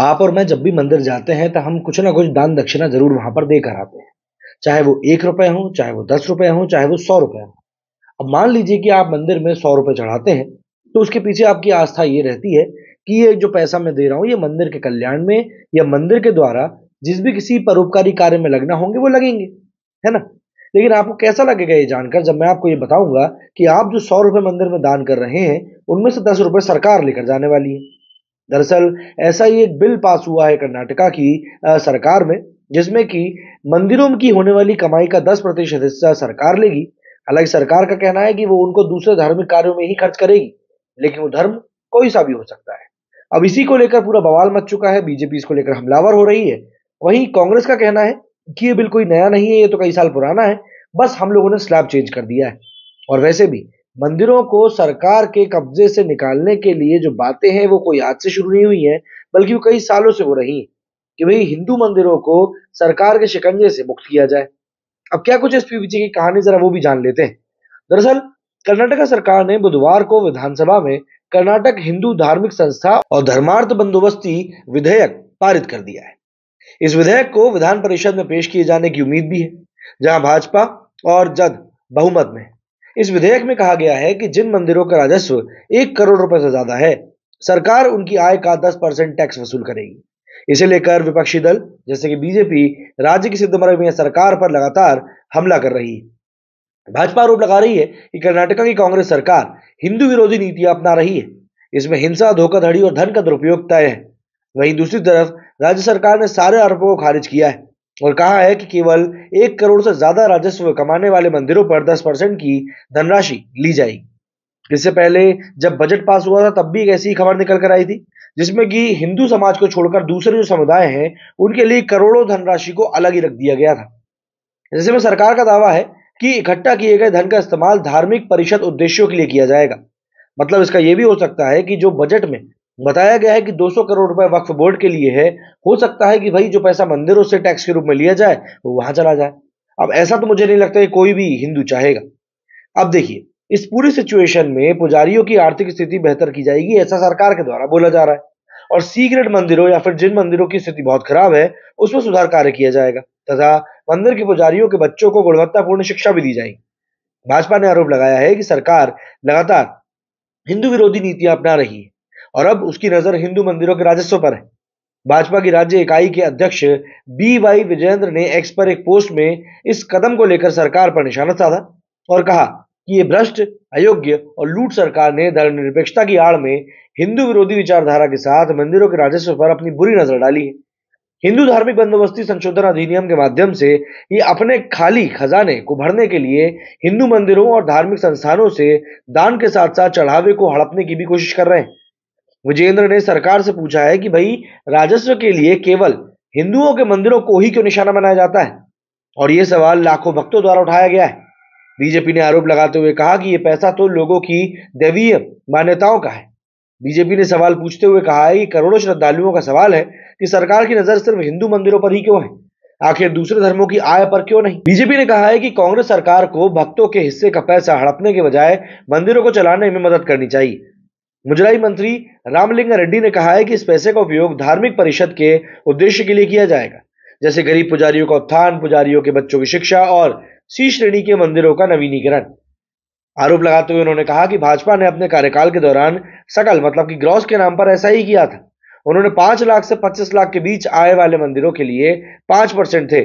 आप और मैं जब भी मंदिर जाते हैं तो हम कुछ ना कुछ दान दक्षिणा जरूर वहां पर देकर आते हैं चाहे वो एक रुपए हो चाहे वो दस रुपए हो चाहे वो सौ रुपए हो अब मान लीजिए कि आप मंदिर में सौ रुपए चढ़ाते हैं तो उसके पीछे आपकी आस्था ये रहती है कि ये जो पैसा मैं दे रहा हूँ ये मंदिर के कल्याण में या मंदिर के द्वारा जिस भी किसी परोपकारी कार्य में लगना होंगे वो लगेंगे है ना लेकिन आपको कैसा लगेगा ये जानकर जब मैं आपको ये बताऊंगा कि आप जो सौ रुपए मंदिर में दान कर रहे हैं उनमें से दस रुपए सरकार लेकर जाने वाली है दरअसल ऐसा ही एक बिल पास हुआ है कर्नाटका की आ, सरकार में जिसमें कि मंदिरों की होने वाली कमाई का 10 प्रतिशत हिस्सा सरकार लेगी हालांकि सरकार का कहना है कि वो उनको दूसरे धार्मिक कार्यों में ही खर्च करेगी लेकिन वो धर्म कोई सा भी हो सकता है अब इसी को लेकर पूरा बवाल मच चुका है बीजेपी इसको लेकर हमलावर हो रही है वहीं कांग्रेस का कहना है कि ये बिल कोई नया नहीं है ये तो कई साल पुराना है बस हम लोगों ने स्लैब चेंज कर दिया है और वैसे भी मंदिरों को सरकार के कब्जे से निकालने के लिए जो बातें हैं वो कोई आज से शुरू नहीं हुई हैं बल्कि वो कई सालों से हो रही हैं कि भाई हिंदू मंदिरों को सरकार के शिकंजे से मुक्त किया जाए अब क्या कुछ एसपी विजय की कहानी जरा वो भी जान लेते हैं दरअसल कर्नाटक सरकार ने बुधवार को विधानसभा में कर्नाटक हिंदू धार्मिक संस्था और धर्मार्थ बंदोबस्ती विधेयक पारित कर दिया है इस विधेयक को विधान परिषद में पेश किए जाने की उम्मीद भी है जहां भाजपा और जद बहुमत में है इस विधेयक में कहा गया है कि जिन मंदिरों का राजस्व एक करोड़ रुपए से ज्यादा है सरकार उनकी आय का दस परसेंट टैक्स वसूल करेगी इसे लेकर विपक्षी दल जैसे कि बीजेपी राज्य की सिद्धमर्ग में सरकार पर लगातार हमला कर रही है भाजपा आरोप लगा रही है कि कर्नाटका की कांग्रेस सरकार हिंदू विरोधी नीतियां अपना रही है इसमें हिंसा धोखाधड़ी और धन का दुरुपयोग तय है वहीं दूसरी तरफ राज्य सरकार ने सारे आरोपों को खारिज किया है और कहा है कि केवल एक करोड़ से ज्यादा राजस्व कमाने वाले मंदिरों पर 10 परसेंट की धनराशि ली जाएगी इससे पहले जब बजट पास हुआ था तब भी एक ऐसी खबर निकल कर आई थी जिसमें कि हिंदू समाज को छोड़कर दूसरे जो समुदाय हैं उनके लिए करोड़ों धनराशि को अलग ही रख दिया गया था जैसे में सरकार का दावा है कि इकट्ठा किए गए धन का इस्तेमाल धार्मिक परिषद उद्देश्यों के लिए किया जाएगा मतलब इसका यह भी हो सकता है कि जो बजट में बताया गया है कि 200 करोड़ रुपए वक्फ बोर्ड के लिए है हो सकता है कि भाई जो पैसा मंदिरों से टैक्स के रूप में लिया जाए वो वहां चला जाए अब ऐसा तो मुझे नहीं लगता कि कोई भी हिंदू चाहेगा अब देखिए इस पूरी सिचुएशन में पुजारियों की आर्थिक स्थिति बेहतर की जाएगी ऐसा सरकार के द्वारा बोला जा रहा है और सीक्रेट मंदिरों या फिर जिन मंदिरों की स्थिति बहुत खराब है उसमें सुधार कार्य किया जाएगा तथा मंदिर के पुजारियों के बच्चों को गुणवत्तापूर्ण शिक्षा भी दी जाएगी भाजपा ने आरोप लगाया है कि सरकार लगातार हिंदू विरोधी नीतियां अपना रही है और अब उसकी नजर हिंदू मंदिरों के राजस्व पर है भाजपा की राज्य इकाई के अध्यक्ष बी वाई विजेंद्र ने एक्स पर एक पोस्ट में इस कदम को लेकर सरकार पर निशाना साधा और कहा कि ये भ्रष्ट अयोग्य और लूट सरकार ने धर्मनिरपेक्षता की आड़ में हिंदू विरोधी विचारधारा के साथ मंदिरों के राजस्व पर अपनी बुरी नजर डाली है हिंदू धार्मिक बंदोबस्ती संशोधन अधिनियम के माध्यम से ये अपने खाली खजाने को भरने के लिए हिंदू मंदिरों और धार्मिक संस्थानों से दान के साथ साथ चढ़ावे को हड़पने की भी कोशिश कर रहे हैं विजेंद्र ने सरकार से पूछा है कि भाई राजस्व के लिए केवल हिंदुओं के मंदिरों को ही क्यों निशाना बनाया जाता है और ये सवाल लाखों भक्तों द्वारा उठाया गया है बीजेपी ने आरोप लगाते हुए कहा कि ये पैसा तो लोगों की दैवीय मान्यताओं का है बीजेपी ने सवाल पूछते हुए कहा है कि करोड़ों श्रद्धालुओं का सवाल है कि सरकार की नजर सिर्फ हिंदू मंदिरों पर ही क्यों है आखिर दूसरे धर्मों की आय पर क्यों नहीं बीजेपी ने कहा है कि कांग्रेस सरकार को भक्तों के हिस्से का पैसा हड़पने के बजाय मंदिरों को चलाने में मदद करनी चाहिए मुजराई मंत्री रामलिंग रेड्डी ने कहा है कि इस पैसे का उपयोग धार्मिक परिषद के उद्देश्य के लिए किया जाएगा जैसे गरीब पुजारियों का उत्थान पुजारियों के बच्चों की शिक्षा और सी श्रेणी के मंदिरों का नवीनीकरण आरोप लगाते हुए उन्होंने कहा कि भाजपा ने अपने कार्यकाल के दौरान सकल मतलब कि ग्रॉस के नाम पर ऐसा ही किया था उन्होंने पांच लाख से पच्चीस लाख के बीच आय वाले मंदिरों के लिए पांच परसेंट थे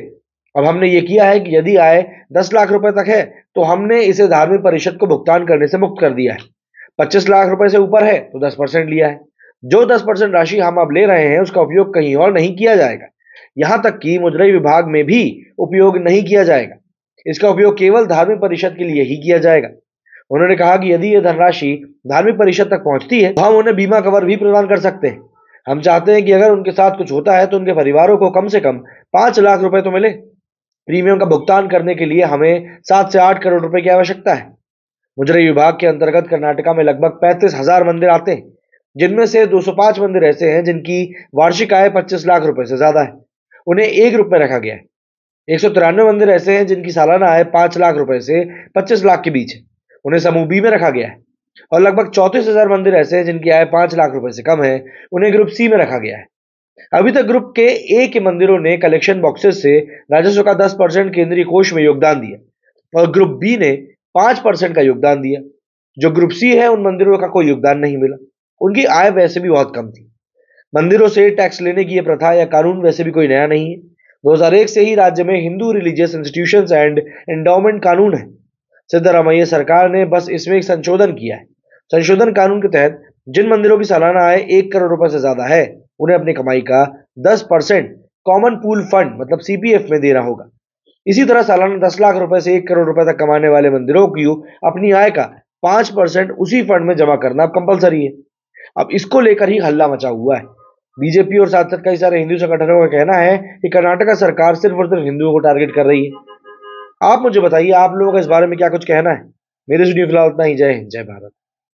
अब हमने ये किया है कि यदि आय दस लाख रुपए तक है तो हमने इसे धार्मिक परिषद को भुगतान करने से मुक्त कर दिया है पच्चीस लाख रुपए से ऊपर है तो दस परसेंट लिया है जो दस परसेंट राशि हम अब ले रहे हैं उसका उपयोग कहीं और नहीं किया जाएगा यहां तक कि मुजरई विभाग में भी उपयोग नहीं किया जाएगा इसका उपयोग केवल धार्मिक परिषद के लिए ही किया जाएगा उन्होंने कहा कि यदि यह धनराशि धार्मिक परिषद तक पहुंचती है तो हम उन्हें बीमा कवर भी प्रदान कर सकते हैं हम चाहते हैं कि अगर उनके साथ कुछ होता है तो उनके परिवारों को कम से कम पांच लाख रुपए तो मिले प्रीमियम का भुगतान करने के लिए हमें सात से आठ करोड़ रुपए की आवश्यकता है मुजरे विभाग के अंतर्गत कर्नाटका में लगभग पैंतीस हजार मंदिर आते हैं जिनमें से 205 मंदिर ऐसे हैं जिनकी वार्षिक आय 25 लाख रुपए से ज्यादा है उन्हें एक रूप में रखा गया है एक मंदिर ऐसे हैं जिनकी सालाना आय पांच लाख रुपए से पच्चीस लाख के बीच है उन्हें समूह बी में रखा गया है और लगभग चौंतीस हजार मंदिर ऐसे हैं जिनकी आय पांच लाख रुपए से कम है उन्हें ग्रुप सी में रखा गया है अभी तक ग्रुप के ए के मंदिरों ने कलेक्शन बॉक्सेस से राजस्व का 10 परसेंट केंद्रीय कोष में योगदान दिया और ग्रुप बी ने पांच परसेंट का योगदान दिया जो ग्रुप सी है उन मंदिरों का कोई योगदान नहीं मिला उनकी आय वैसे भी बहुत कम थी मंदिरों से टैक्स लेने की यह प्रथा या कानून वैसे भी कोई नया नहीं है 2001 से ही राज्य में Hindu religious institutions and endowment कानून है सिद्धारमैया सरकार ने बस इसमें एक संशोधन किया है संशोधन कानून के तहत जिन मंदिरों की सालाना आय एक करोड़ रुपए से ज्यादा है उन्हें अपनी कमाई का दस परसेंट कॉमन पूल फंड मतलब सीपीएफ में देना होगा इसी तरह सालाना दस लाख रुपए से एक करोड़ रुपए तक कमाने वाले मंदिरों की अपनी आय का पांच परसेंट उसी फंड में जमा करना अब कंपलसरी है अब इसको लेकर ही हल्ला मचा हुआ है बीजेपी और साथ साथ कई सारे हिंदू संगठनों का कहना है कि कर्नाटका सरकार सिर्फ और सिर्फ हिंदुओं को टारगेट कर रही है आप मुझे बताइए आप लोगों का इस बारे में क्या कुछ कहना है मेरे स्टूडियो फिलहाल उतना ही जय हिंद जय भारत